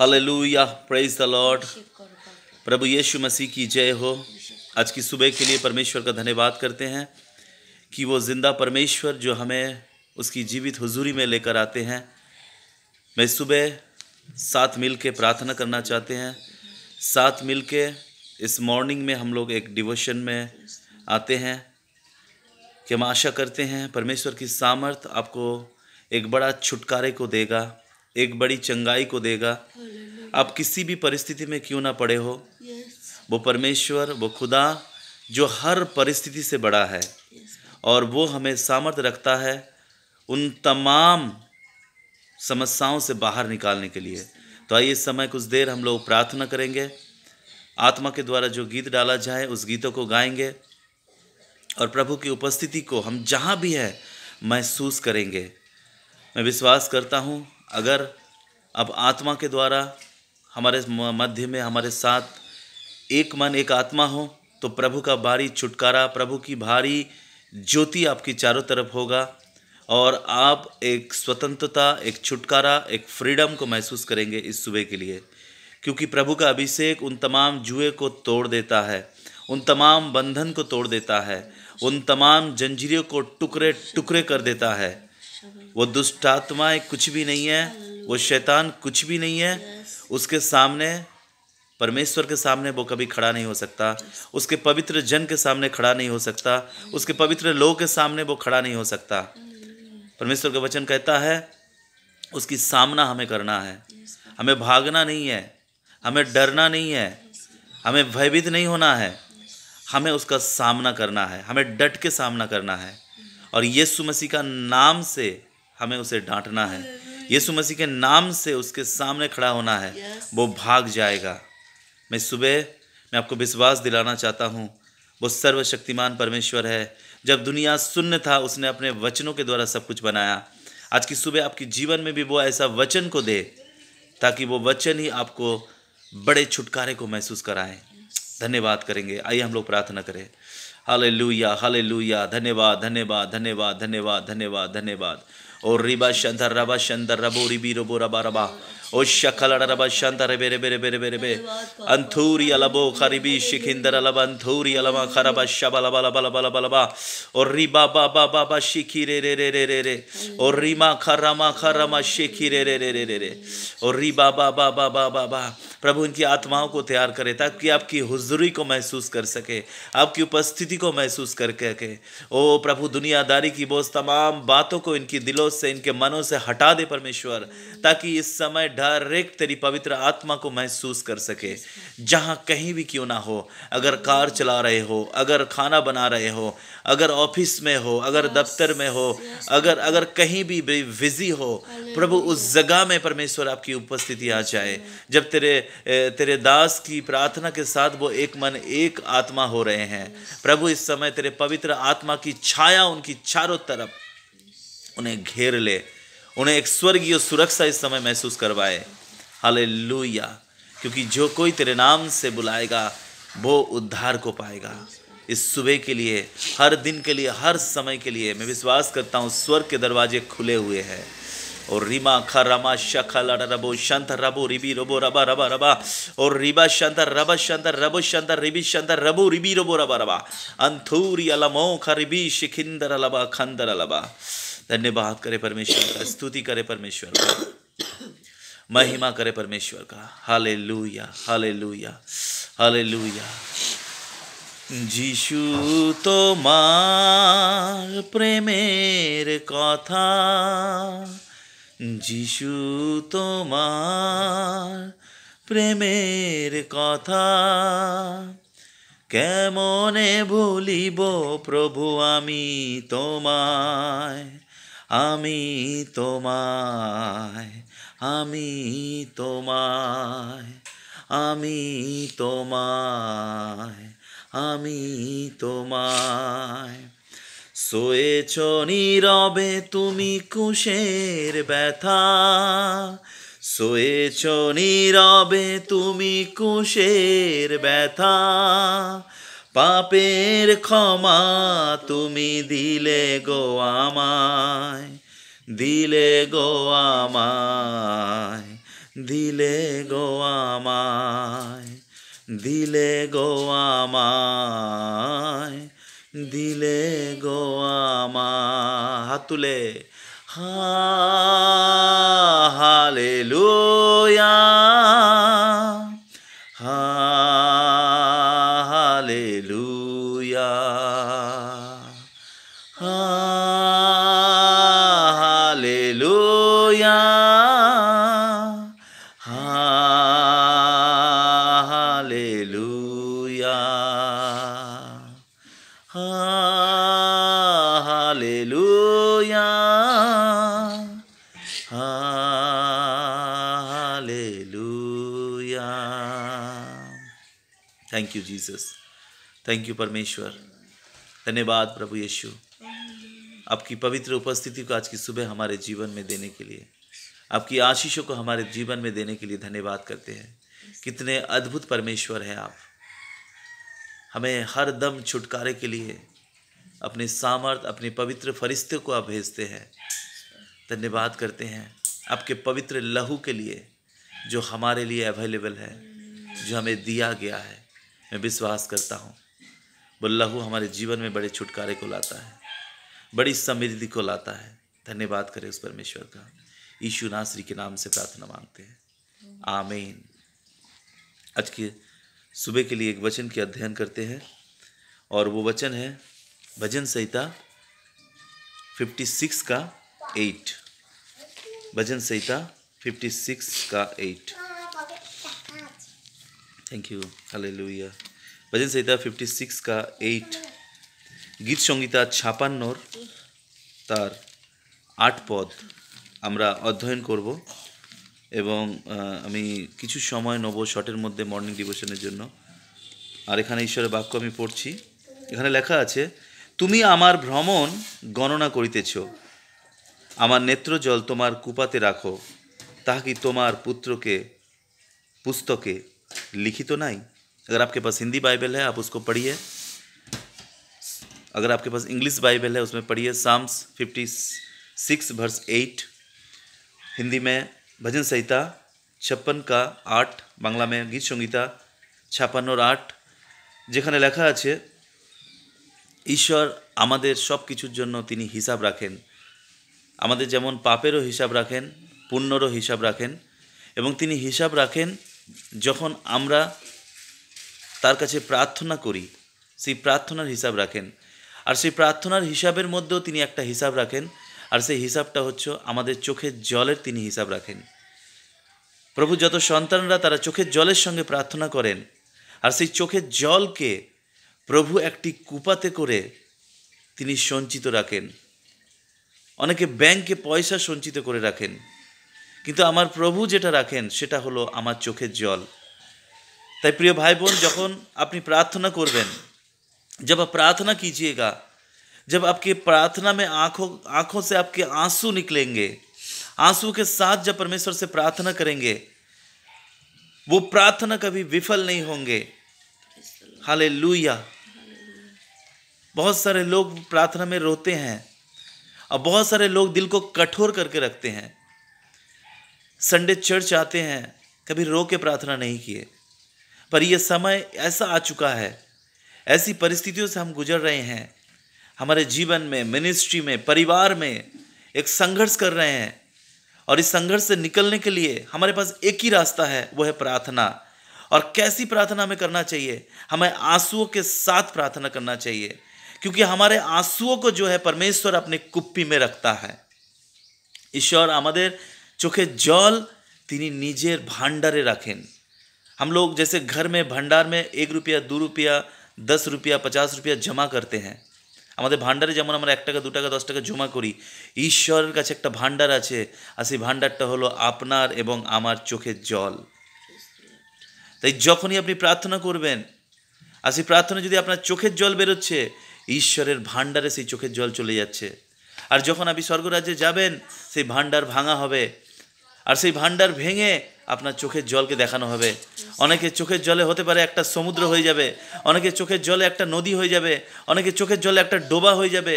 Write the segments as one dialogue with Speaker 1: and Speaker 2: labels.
Speaker 1: Hallelujah praise the Lord प्रभु यीशु मसीह की जय हो आज की सुबह के लिए परमेश्वर का धन्यवाद करते हैं कि वो ज़िंदा परमेश्वर जो हमें उसकी जीवित हुजूरी में लेकर आते हैं मैं सुबह साथ मिल के प्रार्थना करना चाहते हैं साथ मिल के इस मॉर्निंग में हम लोग एक डिवोशन में आते हैं कि हम आशा करते हैं परमेश्वर की सामर्थ आपको एक बड़ा छुटकारे को देगा एक बड़ी चंगाई को देगा आप किसी भी परिस्थिति में क्यों ना पड़े हो वो परमेश्वर वो खुदा जो हर परिस्थिति से बड़ा है और वो हमें सामर्थ्य रखता है उन तमाम समस्याओं से बाहर निकालने के लिए तो आइए समय कुछ देर हम लोग प्रार्थना करेंगे आत्मा के द्वारा जो गीत डाला जाए उस गीतों को गाएंगे और प्रभु की उपस्थिति को हम जहाँ भी है महसूस करेंगे मैं विश्वास करता हूँ अगर अब आत्मा के द्वारा हमारे मध्य में हमारे साथ एक मन एक आत्मा हो तो प्रभु का भारी छुटकारा प्रभु की भारी ज्योति आपकी चारों तरफ होगा और आप एक स्वतंत्रता एक छुटकारा एक फ्रीडम को महसूस करेंगे इस सुबह के लिए क्योंकि प्रभु का अभिषेक उन तमाम जुए को तोड़ देता है उन तमाम बंधन को तोड़ देता है उन तमाम जंजीरियों को टुकड़े टुकड़े कर देता है वो दुष्ट आत्माएं कुछ भी नहीं है वो शैतान कुछ भी नहीं है उसके सामने परमेश्वर के सामने वो कभी खड़ा नहीं हो सकता उसके पवित्र जन के सामने खड़ा नहीं हो सकता उसके पवित्र लोग के सामने वो खड़ा नहीं हो सकता परमेश्वर का वचन कहता है उसकी सामना हमें करना है हमें भागना नहीं है हमें डरना नहीं है हमें भयभीत नहीं होना है हमें उसका सामना करना है हमें डट के सामना करना है और यीशु मसीह का नाम से हमें उसे डांटना है यीशु मसीह के नाम से उसके सामने खड़ा होना है वो भाग जाएगा मैं सुबह मैं आपको विश्वास दिलाना चाहता हूँ वो सर्वशक्तिमान परमेश्वर है जब दुनिया शून्य था उसने अपने वचनों के द्वारा सब कुछ बनाया आज की सुबह आपके जीवन में भी वो ऐसा वचन को दे ताकि वो वचन ही आपको बड़े छुटकारे को महसूस कराएं धन्यवाद करेंगे आइए हम लोग प्रार्थना करें हाले लुया हाले लुया धन्यवाद धन्यवाद धन्यवाद धन्यवाद धन्यवाद धन्यवाद और रिबा शंधर रबा शंधर रबो रिबी रबो रबा रबा ओ शखल रबा शंधर बेरे बेरे बेरे बेरे बे अंथूरी अलबो खरीबी शिखिंदर अलब अंथूरी अलबा खरबा शबा लबा लबा लबा लबा लबा और रिबा बा बा बा बा शिखी रे रे रे रे रे रे और रिमा खरमा खरमा शिखी रे रे रे रे रे रे और रिबा बा बा बा बा बा बा प्रभु इनकी आत्माओं को तैयार करे ताकि आपकी हुजूरी को महसूस कर सके आपकी उपस्थिति को महसूस करके ओ प्रभु दुनियादारी की बोझ तमाम बातों को इनकी दिलों भाव से इनके मनों से हटा दे परमेश्वर ताकि इस समय डायरेक्ट तेरी पवित्र आत्मा को महसूस कर सके जहाँ कहीं भी क्यों ना हो अगर कार चला रहे हो अगर खाना बना रहे हो अगर ऑफिस में हो अगर दफ्तर में हो अगर अगर कहीं भी बिजी हो प्रभु उस जगह में परमेश्वर आपकी उपस्थिति आ जाए जब तेरे तेरे दास की प्रार्थना के साथ वो एक मन एक आत्मा हो रहे हैं प्रभु इस समय तेरे पवित्र आत्मा की छाया उनकी चारों तरफ उन्हें घेर ले उन्हें एक स्वर्गीय सुरक्षा इस समय महसूस करवाए हाल क्योंकि जो कोई तेरे नाम से बुलाएगा वो उद्धार को पाएगा इस सुबह के लिए हर दिन के लिए हर समय के लिए मैं विश्वास करता हूँ स्वर्ग के दरवाजे खुले हुए हैं और रीमा खा रमा शख रबो शंत रबो रिबी रबो रबा रबा रबा और रिबा शंत रबा शंत रबो शंत रिबी शंत रबो रिबी रबो रबा रबा अंथूरी अलमो खा रिबी शिखिंदर अलबा खंदर अलबा धन्यवाद करे परमेश्वर का स्तुति करे परमेश्वर का महिमा करे परमेश्वर का हाले लुया हाले लुया हाले लुया तो मार प्रेमेर প্রেমের কথা যিশু তোমার প্রেমের কথা কেমনে ভুলিব প্রভু আমি তোমায় আমি তোমায় আমি তোমায় আমি তোমায় আমি তোমায় শোয়েছ নীরবে তুমি কুশের ব্যথা শোয়েছ নীরবে তুমি কুশের ব্যথা পাপের ক্ষমা তুমি দিলে গো আমায় দিলে গো আমায় দিলে গো আমায় দিলে গো আমায় দিলে গো আমায় হাত তুলে হা thank you Jesus thank you परमेश्वर धन्यवाद प्रभु यीशु आपकी पवित्र उपस्थिति को आज की सुबह हमारे जीवन में देने के लिए आपकी आशीषों को हमारे जीवन में देने के लिए धन्यवाद करते हैं कितने अद्भुत परमेश्वर हैं आप हमें हर दम छुटकारे के लिए अपने सामर्थ अपने पवित्र फरिश्ते को आप भेजते हैं धन्यवाद करते हैं आपके पवित्र लहू के लिए जो हमारे लिए अवेलेबल है जो हमें दिया गया है मैं विश्वास करता हूँ बल्लाहू हमारे जीवन में बड़े छुटकारे को लाता है बड़ी समृद्धि को लाता है धन्यवाद करें उस परमेश्वर का यीशु नासरी के नाम से प्रार्थना मांगते हैं आमीन आज के सुबह के लिए एक वचन के अध्ययन करते हैं और वो वचन है भजन संहिता 56 का 8 भजन संहिता 56 का 8 thank you thank you hallelujah भजन संहिता 56 का 8 গীত সংহিতা ছাপান্নর তার আট পদ আমরা অধ্যয়ন করব এবং আমি কিছু সময় নেব শটের মধ্যে মর্নিং ডিভোশনের জন্য আর এখানে ঈশ্বরের বাক্য আমি পড়ছি এখানে লেখা আছে তুমি আমার ভ্রমণ গণনা করিতেছ আমার নেত্র জল তোমার কুপাতে রাখো তাহা কি তোমার পুত্রকে পুস্তকে लिखी तो ना ही अगर आपके पास हिंदी बाइबल है आप उसको पढ़िए अगर आपके पास इंग्लिश बाइबल है उसमें पढ़िए Psalms fifty six verse eight Hindi में भजन संहिता छप्पन का आठ বাংলা में গীত সংহিতা ছাপান্নর আট যেখানে লেখা আছে ঈশ্বর আমাদের সব কিছুর জন্য তিনি হিসাব রাখেন আমাদের যেমন পাপেরও হিসাব রাখেন পুণ্যরও হিসাব রাখেন এবং তিনি হিসাব রাখেন যখন আমরা তার কাছে প্রার্থনা করি সেই প্রার্থনার হিসাব রাখেন আর সেই প্রার্থনার হিসাবের মধ্যেও তিনি একটা হিসাব রাখেন আর সেই হিসাবটা হচ্ছে আমাদের চোখের জলের তিনি হিসাব রাখেন প্রভু যত সন্তানরা তারা চোখের জলের সঙ্গে প্রার্থনা করেন আর সেই চোখের জলকে প্রভু একটি কুপাতে করে তিনি সঞ্চিত রাখেন অনেকে ব্যাংকে পয়সা সঞ্চিত করে রাখেন কিন্তু আমার প্রভু যেটা রাখেন সেটা হলো আমার চোখের জল তাই প্রিয় भाई बहन যখন আপনি प्रार्थना করবেন जब आप प्रार्थना कीजिएगा जब आपके प्रार्थना में आंखों आंखों से आपके आंसू निकलेंगे आंसू के साथ जब परमेश्वर से प्रार्थना करेंगे वो प्रार्थना कभी विफल नहीं होंगे हाले बहुत सारे लोग प्रार्थना में रोते हैं और बहुत सारे लोग दिल को कठोर करके रखते हैं संडे चर्च आते हैं कभी रो के प्रार्थना नहीं किए पर यह समय ऐसा आ चुका है ऐसी परिस्थितियों से हम गुजर रहे हैं हमारे जीवन में मिनिस्ट्री में परिवार में एक संघर्ष कर रहे हैं और इस संघर्ष से निकलने के लिए हमारे पास एक ही रास्ता है वो है प्रार्थना और कैसी प्रार्थना हमें करना चाहिए हमें आंसुओं के साथ प्रार्थना करना चाहिए क्योंकि हमारे आंसुओं को जो है परमेश्वर अपने कुप्पी में रखता है ईश्वर हमारे চোখের জল তিনি নিজের ভাণ্ডারে রাখেন আমলোক लोग ঘর মে ভাণ্ডার মে এক রুপিয়া দু রুপিয়া দশ রুপিয়া रुपया पचास জমা করতে হ্যাঁ আমাদের ভাণ্ডারে যেমন আমরা এক টাকা দু টাকা দশ টাকা জমা করি ঈশ্বরের কাছে একটা ভাণ্ডার আছে আর সেই ভাণ্ডারটা হলো আপনার এবং আমার চোখের জল তাই যখনই আপনি প্রার্থনা করবেন আর সেই প্রার্থনা যদি আপনার চোখের জল বেরোচ্ছে ঈশ্বরের ভাণ্ডারে সেই চোখের জল চলে যাচ্ছে আর যখন আপনি স্বর্গরাজ্যে যাবেন সেই ভাণ্ডার ভাঙা হবে আর সেই ভান্ডার ভেঙে আপনার চোখের জলকে দেখানো হবে অনেকে চোখের জলে হতে পারে একটা সমুদ্র হয়ে যাবে অনেকে চোখের জলে একটা নদী হয়ে যাবে অনেকে চোখের জলে একটা ডোবা হয়ে যাবে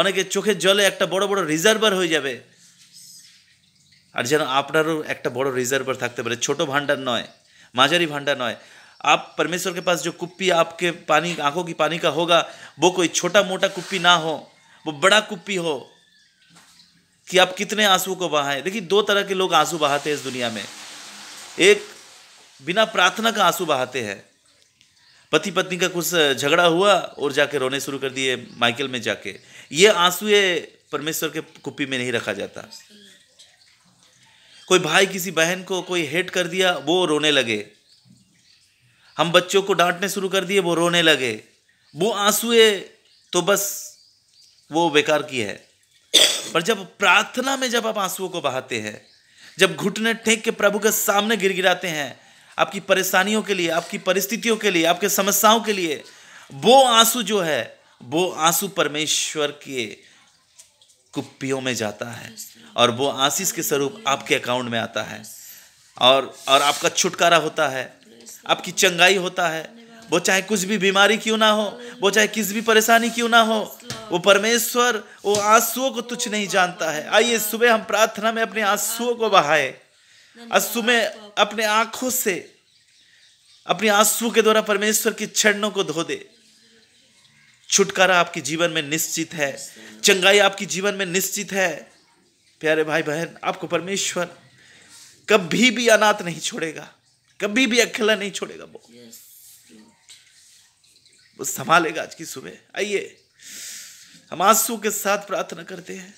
Speaker 1: অনেকে চোখের জলে একটা বড় বড় রিজার্ভার হয়ে যাবে আর যেন আপনারও একটা বড় রিজার্ভার থাকতে পারে ছোট ভান্ডার নয় মাঝারি ভান্ডার নয় আপ পরমেশ্বরকে পাশ যে কুপ্পি আপকে পানি আঁকো কি পানি কা হোগা বো কই ছোটা মোটা কুপ্পি না হো हो वो बड़ा कुप्पी कि आप कितने आंसू को बहाएं देखिए दो तरह के लोग आंसू बहाते हैं इस दुनिया में एक बिना प्रार्थना का आंसू बहाते हैं पति पत्नी का कुछ झगड़ा हुआ और जाके रोने शुरू कर दिए माइकल में जाके ये आंसू ये परमेश्वर के कुप्पी में नहीं रखा जाता कोई भाई किसी बहन को कोई हेट कर दिया वो रोने लगे हम बच्चों को डांटने शुरू कर दिए वो रोने लगे वो आंसू तो बस वो बेकार की है पर जब प्रार्थना में जब आप आंसुओं को बहाते हैं जब घुटने टेक के प्रभु के सामने गिर गिराते हैं आपकी परेशानियों के लिए आपकी परिस्थितियों के लिए आपके समस्याओं के लिए वो आंसू जो है वो आंसू परमेश्वर के कुप्पियों में जाता है और वो आशीष के स्वरूप आपके अकाउंट में आता है और और आपका छुटकारा होता है आपकी चंगाई होता है वो चाहे कुछ भी बीमारी क्यों ना हो वो चाहे किस भी परेशानी क्यों ना हो वो परमेश्वर वो आंसुओं को तुझ नहीं जानता है आइए सुबह हम प्रार्थना में अपने आंसुओं को बहाए आंसू में अपने आंखों से अपने आंसू के द्वारा परमेश्वर की क्षरणों को धो दे छुटकारा आपके जीवन में निश्चित है चंगाई आपके जीवन में निश्चित है प्यारे भाई बहन आपको परमेश्वर कभी भी अनाथ नहीं छोड़ेगा कभी भी अकेला नहीं छोड़ेगा वो yes. वो संभालेगा आज की सुबह आइए हम आंसू के साथ प्रार्थना करते हैं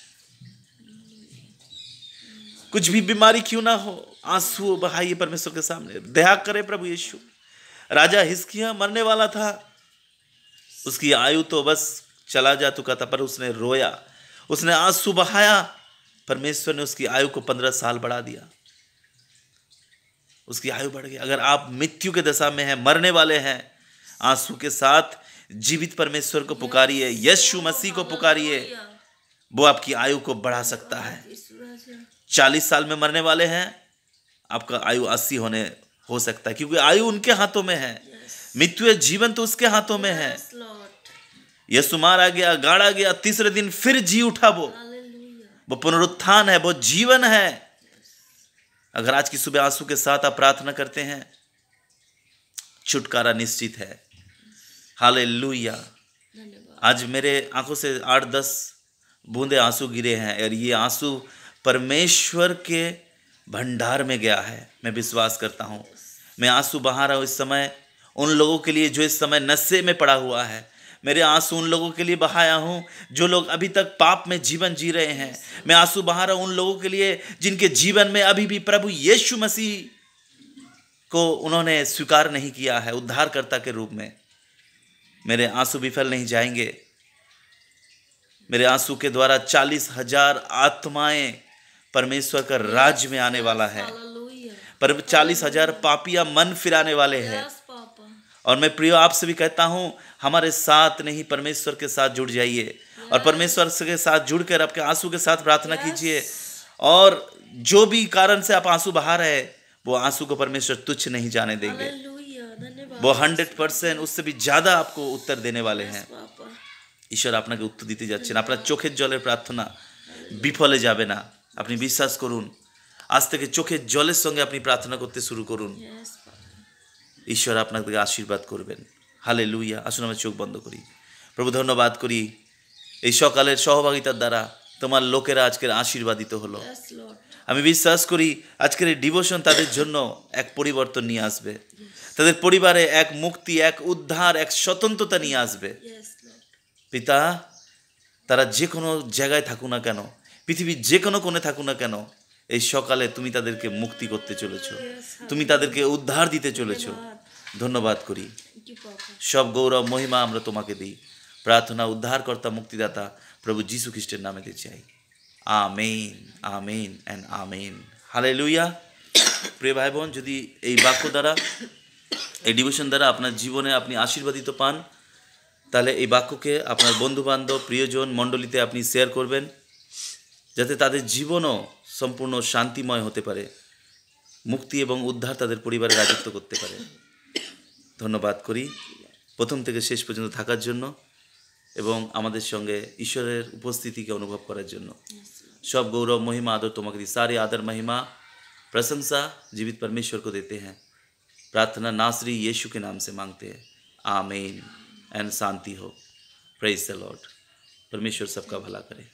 Speaker 1: कुछ भी बीमारी क्यों ना हो आंसू बहाइए परमेश्वर के सामने दया करे प्रभु यीशु राजा हिस्किया मरने वाला था उसकी आयु तो बस चला जा चुका था पर उसने रोया उसने आंसू बहाया परमेश्वर ने उसकी आयु को पंद्रह साल बढ़ा दिया उसकी आयु बढ़ गई अगर आप मृत्यु के दशा में हैं मरने वाले हैं आंसू के साथ जीवित परमेश्वर को पुकारिए यशु मसीह को पुकारिए वो आपकी आयु को बढ़ा सकता है चालीस साल में मरने वाले हैं आपका आयु अस्सी होने हो सकता है क्योंकि आयु उनके हाथों में है मृत्यु जीवन तो उसके हाथों में है यसु मारा गया गाड़ा गया तीसरे दिन फिर जी उठा वो वो पुनरुत्थान है वो जीवन है अगर आज की सुबह आंसू के साथ आप प्रार्थना करते हैं छुटकारा निश्चित है हाल लुया आज मेरे आंखों से आठ दस बूंदे आंसू गिरे हैं और ये आंसू परमेश्वर के भंडार में गया है मैं विश्वास करता हूँ मैं आंसू बहा रहा हूँ इस समय उन लोगों के लिए जो इस समय नशे में पड़ा हुआ है मेरे आंसू उन लोगों के लिए बहाया हूँ जो लोग अभी तक पाप में जीवन जी रहे हैं मैं आंसू बहा रहा हूँ उन लोगों के लिए जिनके जीवन में अभी भी प्रभु यीशु मसीह को उन्होंने स्वीकार नहीं किया है उद्धारकर्ता के रूप में मेरे आंसू विफल नहीं जाएंगे मेरे आंसू के द्वारा चालीस हजार आत्माएं परमेश्वर का राज्य में आने वाला है पर चालीस हजार पापिया मन फिराने वाले हैं और मैं प्रियो आपसे भी कहता हूं हमारे साथ नहीं परमेश्वर के साथ जुड़ जाइए और परमेश्वर के साथ जुड़कर आपके आंसू के साथ प्रार्थना कीजिए और जो भी कारण से आप आंसू बहा रहे वो आंसू को परमेश्वर तुच्छ नहीं जाने देंगे वो हंड्रेड परसेंट उससे भी ज़्यादा आपको उत्तर देने वाले हैं ঈশ্বর আপনাকে উত্তর দিতে যাচ্ছেন আপনার চোখের জলের প্রার্থনা বিফলে যাবে না আপনি বিশ্বাস করুন আজ থেকে চোখের জলের সঙ্গে আপনি প্রার্থনা করতে শুরু করুন ঈশ্বর আপনাকে আশীর্বাদ করবেন হালে লুইয়া আসুন আমরা চোখ বন্ধ করি প্রভু ধন্যবাদ করি এই সকালের সহভাগিতার দ্বারা তোমার লোকেরা আজকের আশীর্বাদিত হলো আমি বিশ্বাস করি আজকের এই ডিভোশন তাদের জন্য এক পরিবর্তন নিয়ে আসবে তাদের পরিবারে এক মুক্তি এক উদ্ধার এক স্বতন্ত্রতা নিয়ে আসবে পিতা তারা যে কোনো জায়গায় থাকুক না কেন পৃথিবীর যে কোনো কোণে থাকুক না কেন এই সকালে তুমি তাদেরকে মুক্তি করতে চলেছ তুমি তাদেরকে উদ্ধার দিতে চলেছ ধন্যবাদ করি সব গৌরব মহিমা আমরা তোমাকে দিই প্রার্থনা উদ্ধারকর্তা মুক্তিদাতা প্রভু যীশু খ্রিস্টের নামেতে চাই আমেন আমেন অ্যান্ড আমেন হালে লুইয়া প্রিয় ভাই বোন যদি এই বাক্য দ্বারা এই ডিভিশন দ্বারা আপনার জীবনে আপনি আশীর্বাদিত পান তাহলে এই বাক্যকে আপনার বন্ধুবান্ধব প্রিয়জন মণ্ডলীতে আপনি শেয়ার করবেন যাতে তাদের জীবনও সম্পূর্ণ শান্তিময় হতে পারে মুক্তি এবং উদ্ধার তাদের পরিবারে রাজত্ব করতে পারে ধন্যবাদ করি প্রথম থেকে শেষ পর্যন্ত থাকার জন্য এবং আমাদের সঙ্গে ঈশ্বরের উপস্থিতি কে অনুভব করার জন্য সব গৌরব মহিমা আদর তোমাকে দি সারি আদর মহিমা প্রশংসা জীবিত परमेश्वर को देते हैं प्रार्थना ना श्री यीशु के नाम से मांगते हैं आमीन एंड शांति हो प्रेज द लॉर्ड परमेश्वर सबका भला करे